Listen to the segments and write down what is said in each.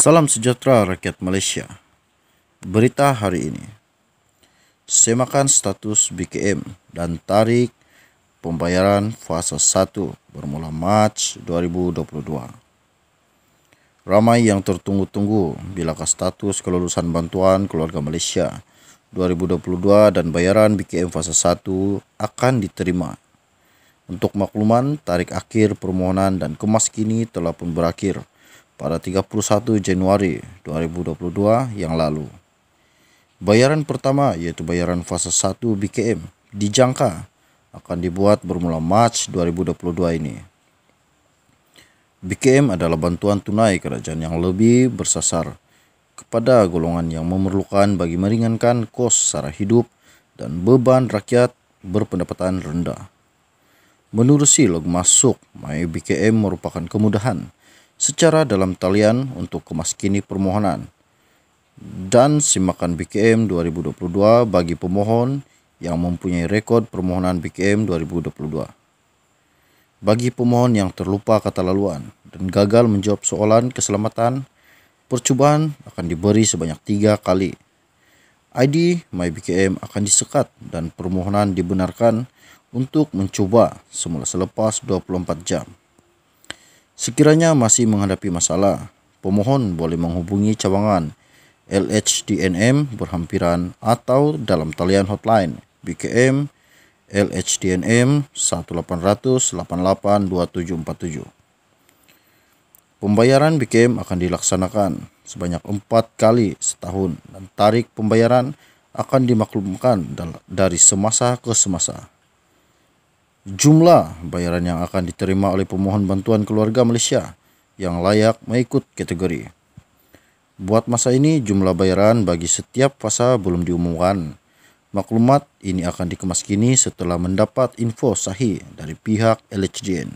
Salam sejahtera rakyat Malaysia. Berita hari ini. Semakan status BKM dan tarik pembayaran fasa 1 bermula Mac 2022. Ramai yang tertunggu-tunggu bilakah status kelulusan bantuan keluarga Malaysia 2022 dan bayaran BKM fasa 1 akan diterima. Untuk makluman, tarik akhir permohonan dan kemas kini telah pun berakhir pada 31 Januari 2022 yang lalu. Bayaran pertama yaitu bayaran fase 1 BKM dijangka akan dibuat bermula Mac 2022 ini. BKM adalah bantuan tunai kerajaan yang lebih bersasar kepada golongan yang memerlukan bagi meringankan kos secara hidup dan beban rakyat berpendapatan rendah. Menurut Silog Masuk, BKM merupakan kemudahan secara dalam talian untuk kemaskini permohonan. Dan simakan BKM 2022 bagi pemohon yang mempunyai rekod permohonan BKM 2022. Bagi pemohon yang terlupa kata laluan dan gagal menjawab soalan keselamatan, percubaan akan diberi sebanyak tiga kali. ID MyBKM akan disekat dan permohonan dibenarkan untuk mencoba semula selepas 24 jam. Sekiranya masih menghadapi masalah, pemohon boleh menghubungi cawangan LHDNM berhampiran atau dalam talian hotline BKM LHDNM 1800 2747 Pembayaran BKM akan dilaksanakan sebanyak empat kali setahun dan tarik pembayaran akan dimaklumkan dari semasa ke semasa jumlah bayaran yang akan diterima oleh pemohon bantuan keluarga Malaysia yang layak mengikut kategori. Buat masa ini, jumlah bayaran bagi setiap fasa belum diumumkan. Maklumat ini akan dikemas kini setelah mendapat info sahih dari pihak LHDN.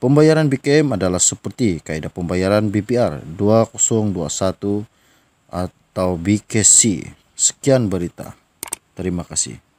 Pembayaran BKM adalah seperti kaedah pembayaran BPR 2021 atau BKC. Sekian berita. Terima kasih.